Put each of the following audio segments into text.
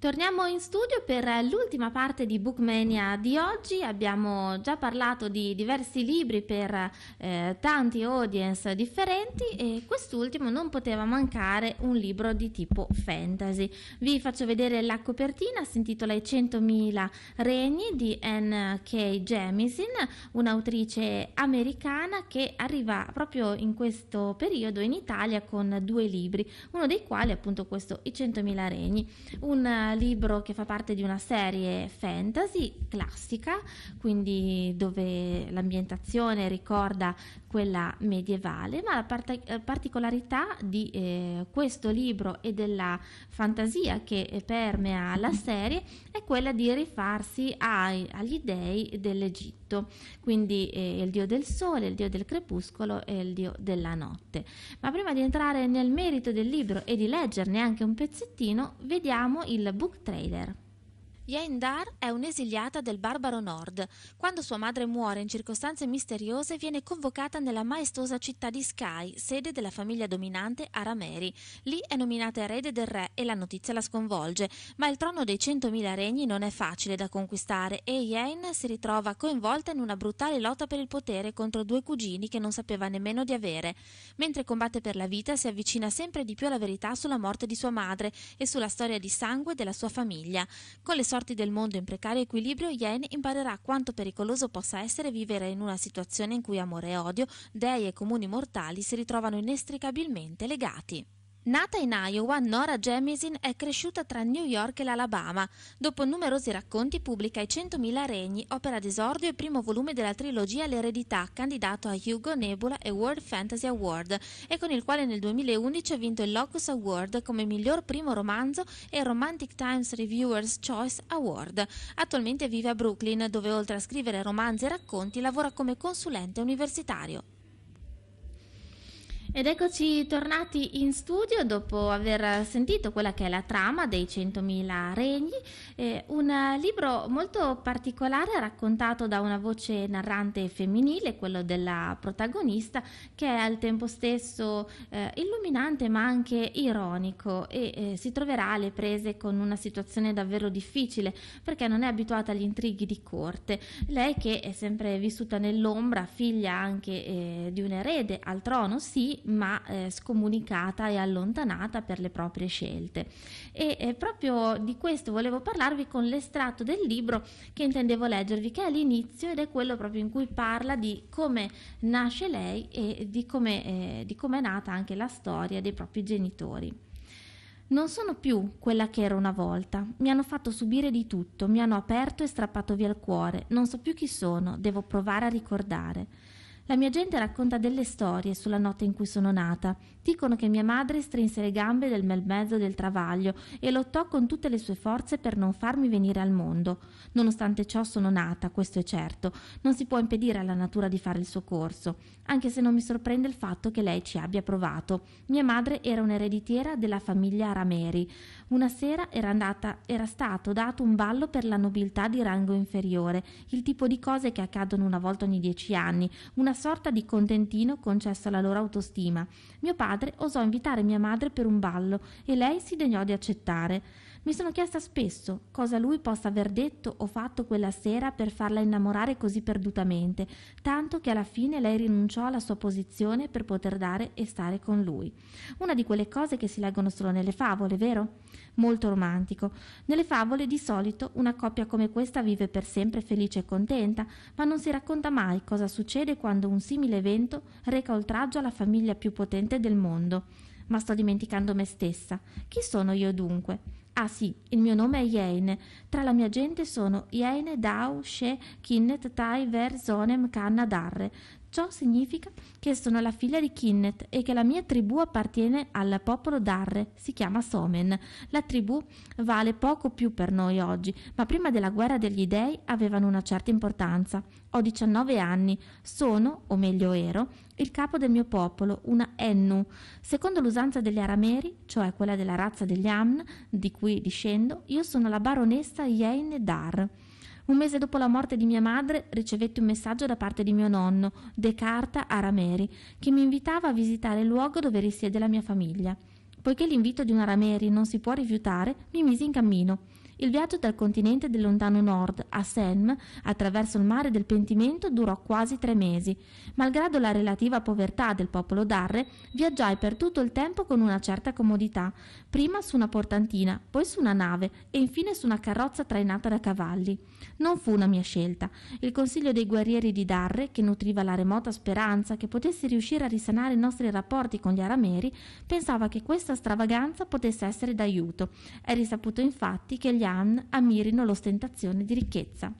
Torniamo in studio per l'ultima parte di Bookmania di oggi. Abbiamo già parlato di diversi libri per eh, tanti audience differenti e quest'ultimo non poteva mancare un libro di tipo fantasy. Vi faccio vedere la copertina, si intitola I 100.000 regni di N.K. Jemisin, un'autrice americana che arriva proprio in questo periodo in Italia con due libri, uno dei quali è appunto questo I 100.000 regni. Un libro che fa parte di una serie fantasy classica, quindi dove l'ambientazione ricorda quella medievale, ma la part- eh, particolarità di eh, questo libro e della fantasia che eh, permea la serie è quella di rifarsi ai, agli dei dell'Egitto, quindi eh, il dio del sole, il dio del crepuscolo e il dio della notte. Ma prima di entrare nel merito del libro e di leggerne anche un pezzettino, vediamo il book trailer. Yaindar è un'esiliata del Barbaro Nord. Quando sua madre muore in circostanze misteriose viene convocata nella maestosa città di Sky, sede della famiglia dominante Arameri. Lì è nominata erede del re e la notizia la sconvolge, ma il trono dei 100.000 regni non è facile da conquistare e Yain si ritrova coinvolta in una brutale lotta per il potere contro due cugini che non sapeva nemmeno di avere. Mentre combatte per la vita si avvicina sempre di più alla verità sulla morte di sua madre e sulla storia di sangue della sua famiglia. Con le sorti parti del mondo in precario equilibrio, Yen imparerà quanto pericoloso possa essere vivere in una situazione in cui amore e odio, dei e comuni mortali si ritrovano inestricabilmente legati. Nata in Iowa, Nora Jemisin è cresciuta tra New York e l'Alabama. Dopo numerosi racconti pubblica I 100.000 regni, opera d'esordio e primo volume della trilogia L'eredità, candidato a Hugo, Nebula e World Fantasy Award e con il quale nel 2011 ha vinto il Locus Award come miglior primo romanzo e Romantic Times Reviewers Choice Award. Attualmente vive a Brooklyn, dove oltre a scrivere romanzi e racconti lavora come consulente universitario. Ed eccoci tornati in studio dopo aver sentito quella che è la trama dei 100.000 regni, eh, un libro molto particolare raccontato da una voce narrante femminile, quello della protagonista, che è al tempo stesso eh, illuminante ma anche ironico e eh, si troverà alle prese con una situazione davvero difficile perché non è abituata agli intrighi di corte. Lei che è sempre vissuta nell'ombra, figlia anche eh, di un erede al trono, sì, ma eh, scomunicata e allontanata per le proprie scelte. E eh, proprio di questo volevo parlarvi con l'estratto del libro che intendevo leggervi, che è all'inizio ed è quello proprio in cui parla di come nasce lei e di come, eh, di come è nata anche la storia dei propri genitori. Non sono più quella che ero una volta. Mi hanno fatto subire di tutto, mi hanno aperto e strappato via il cuore. Non so più chi sono, devo provare a ricordare. La mia gente racconta delle storie sulla notte in cui sono nata. Dicono che mia madre strinse le gambe del bel mezzo del travaglio e lottò con tutte le sue forze per non farmi venire al mondo. Nonostante ciò sono nata, questo è certo. Non si può impedire alla natura di fare il suo corso, anche se non mi sorprende il fatto che lei ci abbia provato. Mia madre era un'ereditiera della famiglia Rameri. Una sera era, andata, era stato dato un ballo per la nobiltà di rango inferiore, il tipo di cose che accadono una volta ogni dieci anni, una sorta di contentino concesso alla loro autostima. Mio padre osò invitare mia madre per un ballo e lei si degnò di accettare. Mi sono chiesta spesso cosa lui possa aver detto o fatto quella sera per farla innamorare così perdutamente, tanto che alla fine lei rinunciò alla sua posizione per poter dare e stare con lui. Una di quelle cose che si leggono solo nelle favole, vero? Molto romantico. Nelle favole di solito una coppia come questa vive per sempre felice e contenta, ma non si racconta mai cosa succede quando un simile evento reca oltraggio alla famiglia più potente del mondo. Ma sto dimenticando me stessa. Chi sono io dunque? Ah sì, il mio nome è Yeine. Tra la mia gente sono Yeine, Dao, She, Kinnet, Tai, Ver, Zonem, Kanna, Darre. Ciò significa che sono la figlia di Kinnet e che la mia tribù appartiene al popolo Darre, si chiama Somen. La tribù vale poco più per noi oggi, ma prima della guerra degli dei avevano una certa importanza. Ho 19 anni, sono, o meglio ero, il capo del mio popolo, una Ennu. Secondo l'usanza degli arameri, cioè quella della razza degli Amn, di cui discendo, io sono la baronessa Yein Dar. Un mese dopo la morte di mia madre ricevetti un messaggio da parte di mio nonno, De Carta Arameri, che mi invitava a visitare il luogo dove risiede la mia famiglia. Poiché l'invito di un Arameri non si può rifiutare, mi misi in cammino. Il viaggio dal continente del lontano nord a Selm, attraverso il mare del pentimento, durò quasi tre mesi. Malgrado la relativa povertà del popolo d'Arre, viaggiai per tutto il tempo con una certa comodità, prima su una portantina, poi su una nave e infine su una carrozza trainata da cavalli. Non fu una mia scelta. Il consiglio dei guerrieri di Darre, che nutriva la remota speranza che potessi riuscire a risanare i nostri rapporti con gli arameri, pensava che questa stravaganza potesse essere d'aiuto. È risaputo infatti che gli Iran ammirino l'ostentazione di ricchezza.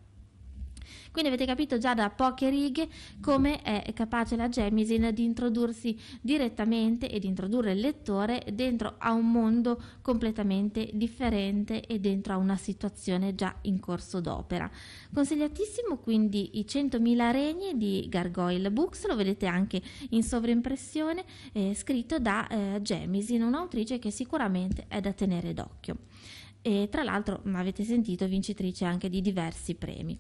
Quindi avete capito già da poche righe come è capace la Gemisin di introdursi direttamente e di introdurre il lettore dentro a un mondo completamente differente e dentro a una situazione già in corso d'opera. Consigliatissimo quindi i 100.000 regni di Gargoyle Books, lo vedete anche in sovrimpressione, eh, scritto da eh, Jemisin, un'autrice che sicuramente è da tenere d'occhio e tra l'altro, ma avete sentito, vincitrice anche di diversi premi.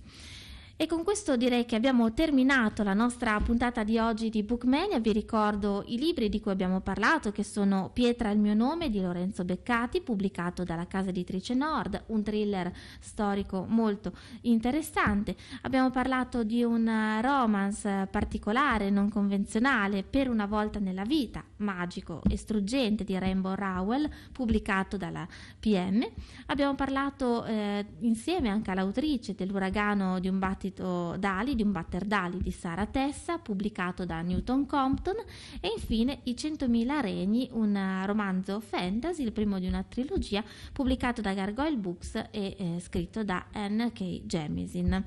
E con questo direi che abbiamo terminato la nostra puntata di oggi di Bookmania. Vi ricordo i libri di cui abbiamo parlato, che sono Pietra il mio nome di Lorenzo Beccati, pubblicato dalla casa editrice Nord, un thriller storico molto interessante. Abbiamo parlato di un romance particolare, non convenzionale, per una volta nella vita, magico e struggente di Rainbow Rowell, pubblicato dalla PM. Abbiamo parlato eh, insieme anche all'autrice dell'uragano di un battito seguito Dali di un batter Dali di Sara Tessa pubblicato da Newton Compton e infine I 100.000 regni, un eh, romanzo fantasy, il primo di una trilogia pubblicato da Gargoyle Books e eh, scritto da Anne K. Jemisin.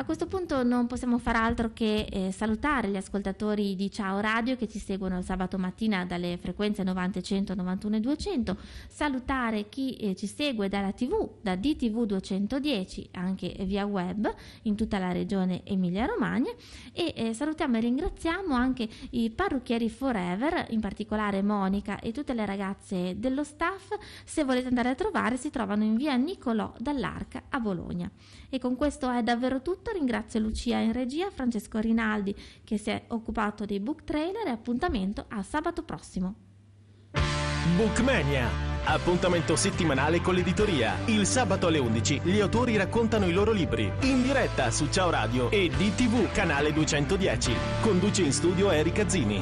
A questo punto non possiamo far altro che eh, salutare gli ascoltatori di Ciao Radio che ci seguono il sabato mattina dalle frequenze 90, 100, 91 e 200, salutare chi eh, ci segue dalla TV, da DTV 210 anche via web in tutta la regione Emilia-Romagna e eh, salutiamo e ringraziamo anche i parrucchieri Forever, in particolare Monica e tutte le ragazze dello staff. Se volete andare a trovare si trovano in via Nicolò dall'Arca a Bologna. E con questo è davvero tutto tutto, ringrazio Lucia in regia, Francesco Rinaldi che si è occupato dei book trailer e appuntamento a sabato prossimo. Bookmania! Appuntamento settimanale con l'editoria. Il sabato alle 11 gli autori raccontano i loro libri in diretta su Ciao Radio e DTV canale 210. Conduce in studio Erika Zini.